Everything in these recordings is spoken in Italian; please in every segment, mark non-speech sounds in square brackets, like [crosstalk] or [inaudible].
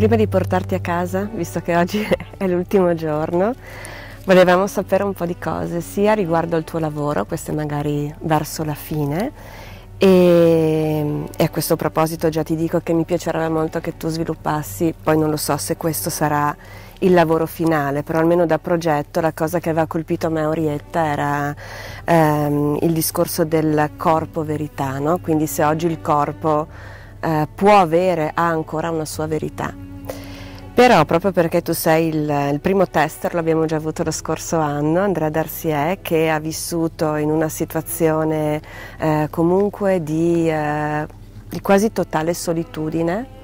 Prima di portarti a casa, visto che oggi [laughs] è l'ultimo giorno, volevamo sapere un po' di cose, sia riguardo al tuo lavoro, queste magari verso la fine, e, e, a questo proposito già ti dico che mi piacerebbe molto che tu sviluppassi, poi non lo so se questo sarà il lavoro finale, però almeno da progetto la cosa che aveva colpito me Orietta era ehm, il discorso del corpo verità, no? quindi se oggi il corpo eh, può avere, ha ancora una sua verità. Però proprio perché tu sei il, il primo tester, l'abbiamo già avuto lo scorso anno, Andrea Darsier, che ha vissuto in una situazione eh, comunque di, eh, di quasi totale solitudine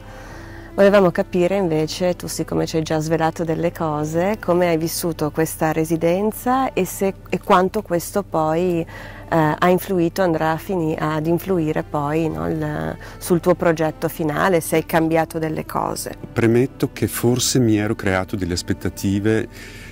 Volevamo capire invece, tu siccome ci hai già svelato delle cose, come hai vissuto questa residenza e, se, e quanto questo poi eh, ha influito, andrà ad influire poi no, il, sul tuo progetto finale, se hai cambiato delle cose. Premetto che forse mi ero creato delle aspettative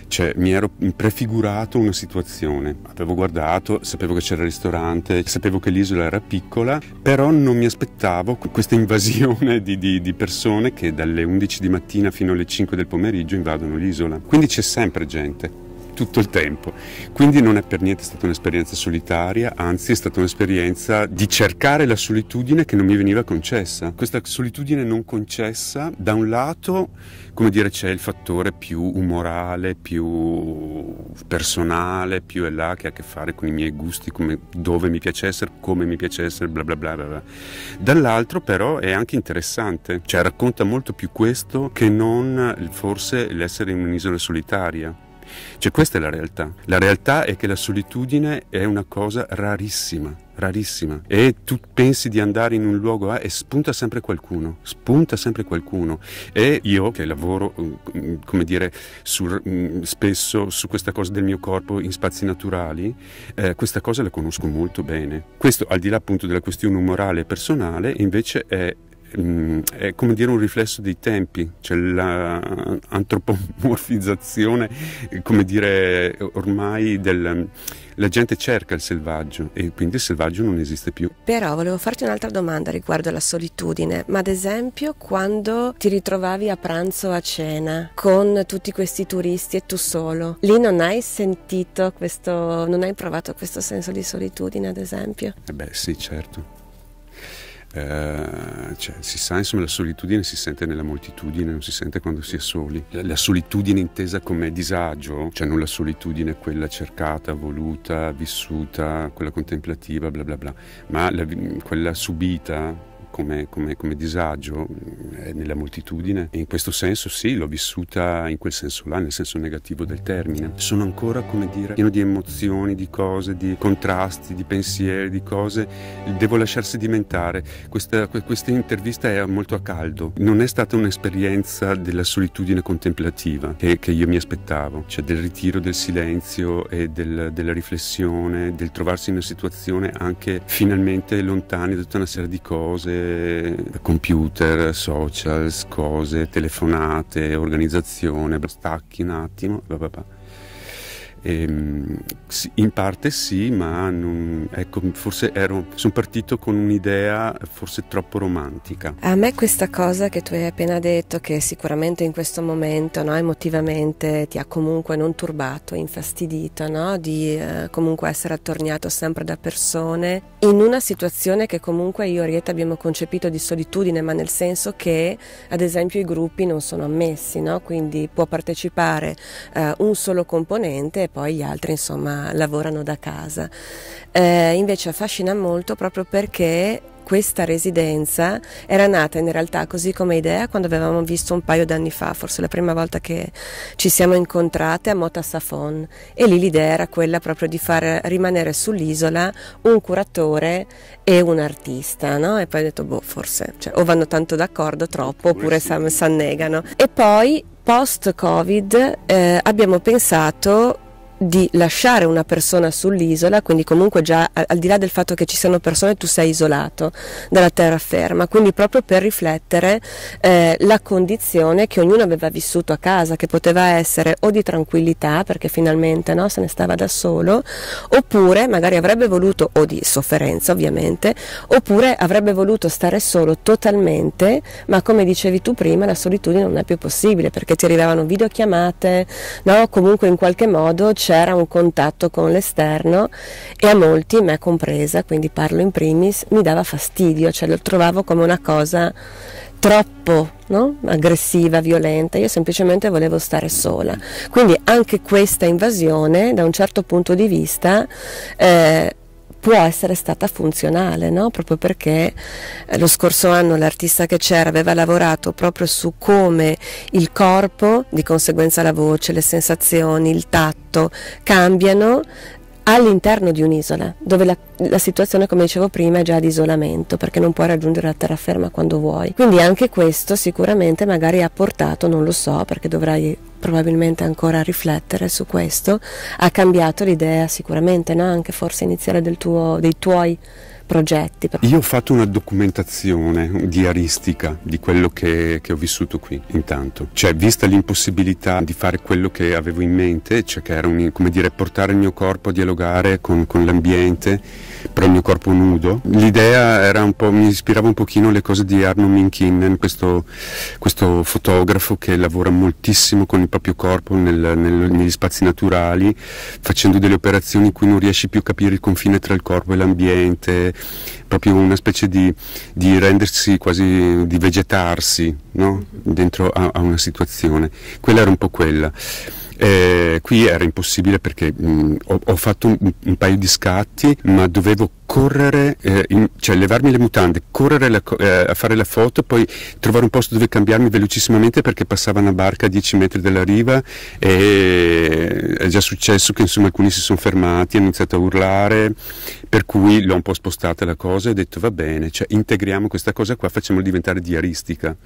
cioè, mi ero prefigurato una situazione, avevo guardato, sapevo che c'era il ristorante, sapevo che l'isola era piccola, però non mi aspettavo questa invasione di, di, di persone che dalle 11 di mattina fino alle 5 del pomeriggio invadono l'isola. Quindi c'è sempre gente tutto il tempo. Quindi non è per niente stata un'esperienza solitaria, anzi è stata un'esperienza di cercare la solitudine che non mi veniva concessa. Questa solitudine non concessa, da un lato, come dire, c'è il fattore più umorale, più personale, più è là, che ha a che fare con i miei gusti, come, dove mi piace essere, come mi piace essere, bla bla bla bla. bla. Dall'altro però è anche interessante, cioè racconta molto più questo che non forse l'essere in un'isola solitaria. Cioè questa è la realtà. La realtà è che la solitudine è una cosa rarissima, rarissima. E tu pensi di andare in un luogo eh, e spunta sempre qualcuno, spunta sempre qualcuno. E io che lavoro, mm, mm, come dire, su, mm, spesso su questa cosa del mio corpo in spazi naturali, eh, questa cosa la conosco molto bene. Questo al di là appunto della questione umorale e personale, invece è Mm, è come dire un riflesso dei tempi, c'è cioè l'antropomorfizzazione, eh, come dire ormai del, mm, la gente cerca il selvaggio e quindi il selvaggio non esiste più. Però volevo farti un'altra domanda riguardo alla solitudine, ma ad esempio quando ti ritrovavi a pranzo o a cena con tutti questi turisti e tu solo, lì non hai sentito questo, non hai provato questo senso di solitudine ad esempio? Eh beh sì certo. Eh, cioè, si sa, insomma, la solitudine si sente nella moltitudine, non si sente quando si è soli. La, la solitudine intesa come disagio, cioè non la solitudine quella cercata, voluta, vissuta, quella contemplativa, bla bla bla, ma la, quella subita come, come, come disagio mm, eh, nella moltitudine e in questo senso sì, l'ho vissuta in quel senso là, nel senso negativo del termine. Sono ancora, come dire, pieno di emozioni, di cose, di contrasti, di pensieri, di cose. Devo lasciar sedimentare. Questa, questa intervista è molto a caldo. Non è stata un'esperienza della solitudine contemplativa che, che io mi aspettavo, cioè del ritiro, del silenzio e del, della riflessione, del trovarsi in una situazione anche finalmente lontana da tutta una serie di cose eh, computer, social, cose, telefonate, organizzazione, stacchi un attimo, bla bla bla. E, ehm, in parte sì, ma non, ecco, forse ero, sono partito con un'idea forse troppo romantica. A me questa cosa che tu hai appena detto, che sicuramente in questo momento no, emotivamente ti ha comunque non turbato, infastidito, no, di eh, comunque essere attorniato sempre da persone, in una situazione che comunque io e Rieta abbiamo concepito di solitudine, ma nel senso che ad esempio i gruppi non sono ammessi, no? quindi può partecipare eh, un solo componente poi gli altri insomma lavorano da casa. Eh, invece affascina molto proprio perché questa residenza era nata in realtà così come idea quando avevamo visto un paio d'anni fa, forse la prima volta che ci siamo incontrate a Mota Safon e lì l'idea era quella proprio di far rimanere sull'isola un curatore e un artista, no? E poi ho detto boh, forse cioè, o vanno tanto d'accordo troppo oppure sì. annegano. E poi post Covid eh, abbiamo pensato di lasciare una persona sull'isola, quindi comunque già al di là del fatto che ci siano persone tu sei isolato dalla terraferma, quindi proprio per riflettere eh, la condizione che ognuno aveva vissuto a casa, che poteva essere o di tranquillità perché finalmente no, se ne stava da solo, oppure magari avrebbe voluto, o di sofferenza ovviamente, oppure avrebbe voluto stare solo totalmente, ma come dicevi tu prima la solitudine non è più possibile perché ti arrivavano videochiamate, no? comunque in qualche modo c'è c'era un contatto con l'esterno e a molti, me compresa, quindi parlo in primis, mi dava fastidio, cioè lo trovavo come una cosa troppo no? aggressiva, violenta, io semplicemente volevo stare sola. Quindi anche questa invasione, da un certo punto di vista, eh, può essere stata funzionale, no? proprio perché eh, lo scorso anno l'artista che c'era aveva lavorato proprio su come il corpo, di conseguenza la voce, le sensazioni, il tatto cambiano all'interno di un'isola, dove la, la, situazione, come dicevo prima, è già di isolamento, perché non puoi raggiungere la terraferma quando vuoi. Quindi anche questo sicuramente magari ha portato, non lo so, perché dovrai probabilmente ancora riflettere su questo, ha cambiato l'idea sicuramente, no? anche forse iniziale del tuo, dei tuoi progetti. Io ho fatto una documentazione diaristica di quello che, che ho vissuto qui intanto, cioè vista l'impossibilità di fare quello che avevo in mente, cioè che era un, come dire portare il mio corpo a dialogare con, con l'ambiente, però il mio corpo nudo. L'idea era un po', mi ispirava un pochino le cose di Arno Minkinen, questo, questo fotografo che lavora moltissimo con il proprio corpo nel, nel, negli spazi naturali, facendo delle operazioni in cui non riesci più a capire il confine tra il corpo e l'ambiente, proprio una specie di, di rendersi quasi, di vegetarsi no? dentro a, a una situazione. Quella era un po' quella. Eh, qui era impossibile perché mh, ho, ho, fatto un, un paio di scatti, ma dovevo correre, eh, in, cioè levarmi le mutande, correre la, eh, a fare la foto, poi trovare un posto dove cambiarmi velocissimamente perché passava una barca a 10 metri dalla riva e è già successo che insomma alcuni si sono fermati, hanno iniziato a urlare, per cui l'ho un po' spostata la cosa e ho detto va bene, cioè, integriamo questa cosa qua, facciamola diventare diaristica.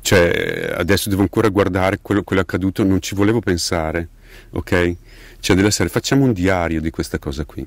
Cioè, adesso devo ancora guardare quello, quello accaduto, non ci volevo pensare pensare, ok? Cioè deve essere facciamo un diario di questa cosa qui.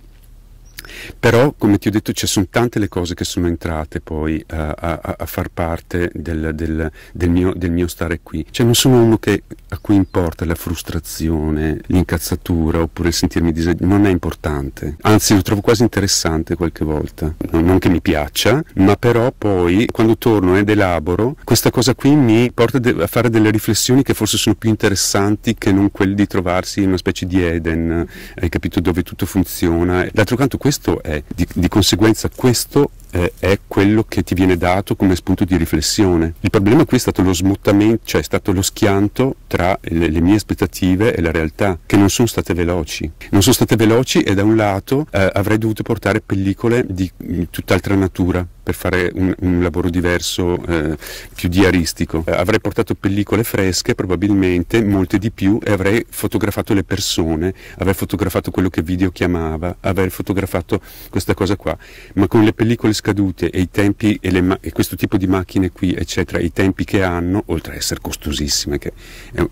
Però, come ti ho detto, ci sono tante le cose che sono entrate poi eh, a, a, a far parte del, del, del, mio, del, mio, stare qui. Cioè, non sono uno che, a cui importa la frustrazione, l'incazzatura oppure il sentirmi disagio, non è importante. Anzi, lo trovo quasi interessante qualche volta. Non, non che mi piaccia, ma però poi quando torno ed elaboro, questa cosa qui mi porta de- a fare delle riflessioni che forse sono più interessanti che non quelle di trovarsi in una specie di Eden, hai capito, dove tutto funziona. D'altro canto, questo questo è di, di conseguenza questo eh, è quello che ti viene dato come spunto di riflessione. Il problema qui è stato lo smottamento, cioè è stato lo schianto tra le, le mie aspettative e la realtà, che non sono state veloci. Non sono state veloci e da un lato eh, avrei dovuto portare pellicole di mm, tutt'altra natura per fare un, un lavoro diverso, eh, più diaristico. Eh, avrei portato pellicole fresche, probabilmente molte di più, e avrei fotografato le persone, avrei fotografato quello che video chiamava, avrei fotografato questa cosa qua, ma con le pellicole scritte scadute e, tempi, e, le, e questo tipo di macchine qui, eccetera, i tempi che hanno, oltre a essere costosissime, che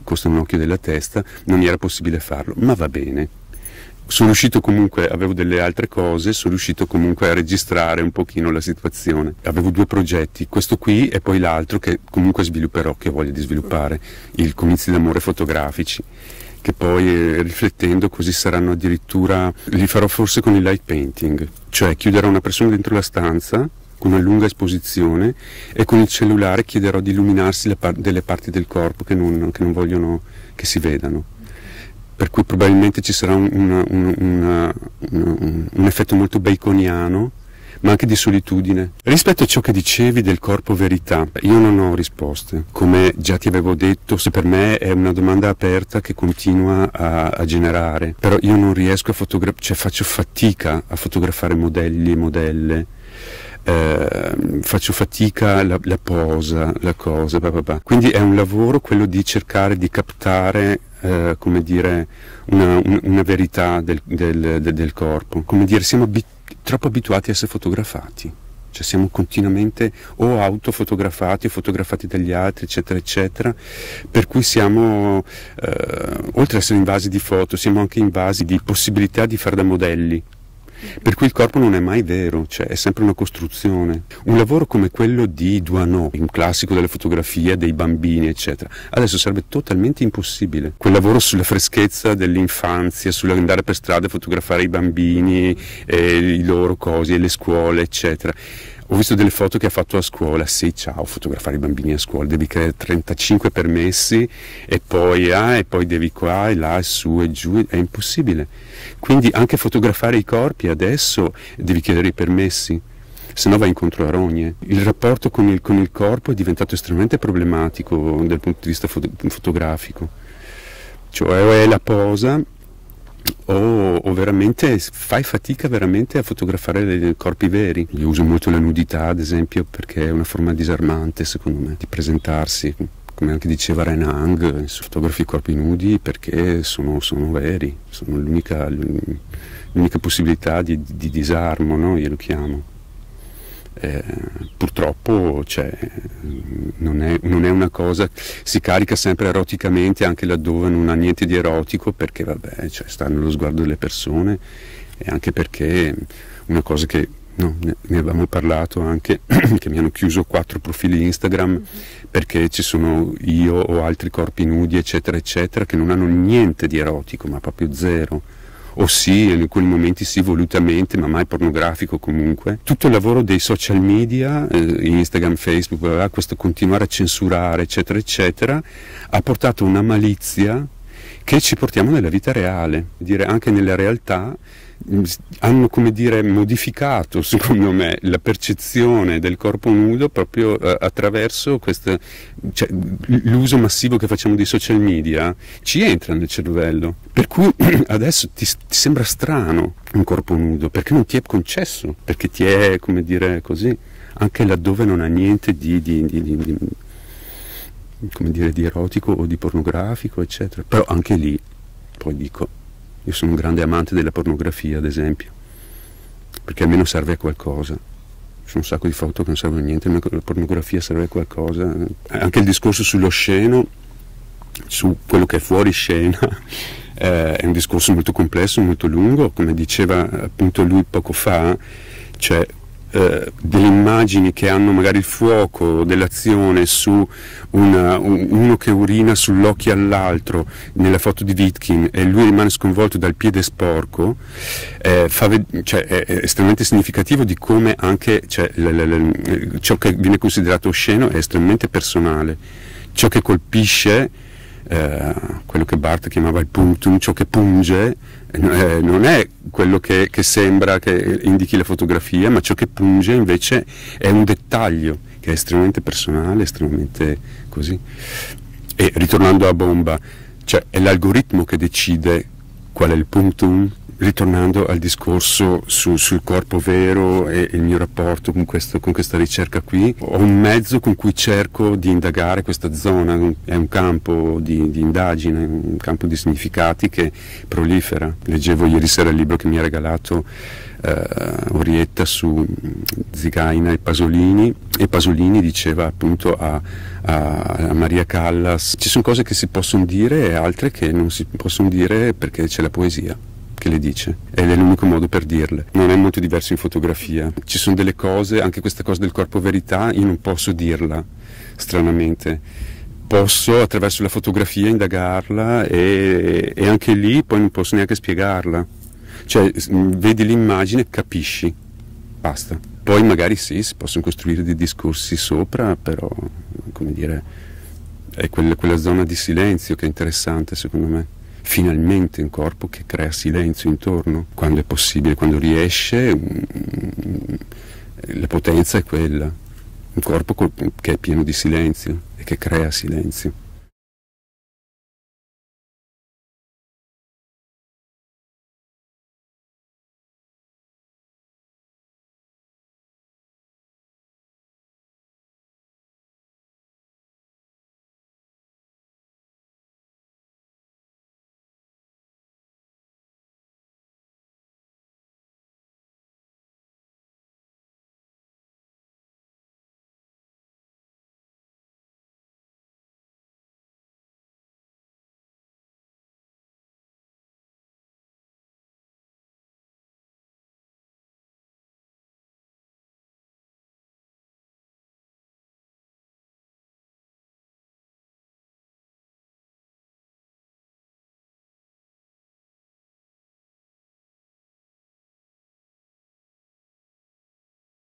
costa un occhio della testa, non era possibile farlo, ma va bene. Sono riuscito comunque, avevo delle altre cose, sono riuscito comunque a registrare un pochino la situazione. Avevo due progetti, questo qui e poi l'altro che comunque svilupperò, che ho voglia di sviluppare, i comizi d'amore fotografici che poi eh, riflettendo così saranno addirittura, li farò forse con il light painting, cioè chiuderò una persona dentro la stanza con una lunga esposizione e con il cellulare chiederò di illuminarsi par- delle parti del corpo che non, che non, vogliono che si vedano. Per cui probabilmente ci sarà un, un, un, un effetto molto baconiano ma anche di solitudine. Rispetto a ciò che dicevi del corpo verità, io non ho risposte. Come già ti avevo detto, per me è una domanda aperta che continua a, a generare, però io non riesco a fotografare, cioè faccio fatica a fotografare modelli e modelle. Eh, faccio fatica la, la, posa, la cosa, bah bah bah. quindi è un lavoro quello di cercare di captare eh, come dire, una, una, una verità del, del, del, corpo. Come dire, siamo abit- troppo abituati a essere fotografati, cioè siamo continuamente o autofotografati o fotografati dagli altri, eccetera, eccetera, per cui siamo, eh, oltre ad essere invasi di foto, siamo anche invasi di possibilità di fare da modelli per cui il corpo non è mai vero, cioè è sempre una costruzione. Un lavoro come quello di Duanot, un classico della fotografia dei bambini, eccetera, adesso sarebbe totalmente impossibile. Quel lavoro sulla freschezza dell'infanzia, sull'andare per strada a fotografare i bambini, e eh, i loro cosi, le scuole, eccetera. Ho visto delle foto che ha fatto a scuola, sì ciao, fotografare i bambini a scuola, devi creare 35 permessi e poi ah, e poi devi qua e là e su e giù, è impossibile. Quindi anche fotografare i corpi adesso devi chiedere i permessi se no va incontro a rogne. Il rapporto con il, con il, corpo è diventato estremamente problematico dal punto di vista foto fotografico, cioè è la posa o, o veramente fai fatica veramente a fotografare dei corpi veri. Io uso molto la nudità, ad esempio, perché è una forma disarmante, secondo me, di presentarsi come anche diceva Ren Hang, fotografi i corpi nudi perché sono, sono veri, sono l'unica, l'unica possibilità di, di disarmo, no? io lo chiamo eh, purtroppo cioè, non, è, non, è, una cosa, si carica sempre eroticamente anche laddove non ha niente di erotico perché vabbè, cioè, sta nello sguardo delle persone e anche perché una cosa che no, ne, avevamo parlato anche, [clears throat] che mi hanno chiuso quattro profili Instagram mm -hmm. perché ci sono io o altri corpi nudi eccetera eccetera che non hanno niente di erotico ma proprio zero o sì, in alcuni momenti sì volutamente, ma mai pornografico comunque. Tutto il lavoro dei social media, eh, Instagram, Facebook, bla bla, questo continuare a censurare, eccetera, eccetera, ha portato una malizia che ci portiamo nella vita reale, dire anche nella realtà hanno come dire modificato [laughs] secondo me la percezione del corpo nudo proprio eh, attraverso questo, cioè, l'uso massivo che facciamo di social media ci entra nel cervello per cui [clears throat] adesso ti, ti, sembra strano un corpo nudo perché non ti è concesso perché ti è come dire così anche laddove non ha niente di, di, di, di come dire, di erotico o di pornografico, eccetera. Però anche lì, poi dico, io sono un grande amante della pornografia, ad esempio, perché almeno serve a qualcosa. Ci sono un sacco di foto che non servono a niente, ma la pornografia serve a qualcosa. Anche il discorso sullo sceno, su quello che è fuori scena, [laughs] eh, è un discorso molto complesso, molto lungo. Come diceva appunto lui poco fa, cioè eh, delle immagini che hanno magari il fuoco dell'azione su una, un, uh, uno che urina sull'occhio all'altro nella foto di Vitkin e lui rimane sconvolto dal piede sporco, eh, fa, cioè, è, è, estremamente significativo di come anche cioè, le, le, le, ciò che viene considerato osceno è estremamente personale. Ciò che colpisce eh, quello che Barth chiamava il punctum, ciò che punge, eh, non è quello che, che, sembra che indichi la fotografia, ma ciò che punge invece è un dettaglio che è estremamente personale, estremamente così. E ritornando a Bomba, cioè è l'algoritmo che decide qual è il punctum, ritornando al discorso su, sul corpo vero e il mio rapporto con, questo, con, questa ricerca qui, ho un mezzo con cui cerco di indagare questa zona, è un campo di, di indagine, un campo di significati che prolifera. Leggevo ieri sera il libro che mi ha regalato uh, Orietta su Zigaina e Pasolini e Pasolini diceva appunto a, a, a Maria Callas ci sono cose che si possono dire e altre che non si possono dire perché c'è la poesia che le dice ed è l'unico modo per dirle. Non è molto diverso in fotografia. Ci sono delle cose, anche questa cosa del corpo verità, io non posso dirla, stranamente posso attraverso la fotografia indagarla e, e, anche lì poi non posso neanche spiegarla. Cioè, vedi l'immagine, capisci, basta. Poi magari sì, si possono costruire dei discorsi sopra, però, come dire, è quella, quella zona di silenzio che è interessante secondo me finalmente un corpo che crea silenzio intorno, quando è possibile, quando riesce, mm, la potenza è quella, un corpo che è pieno di silenzio e che crea silenzio.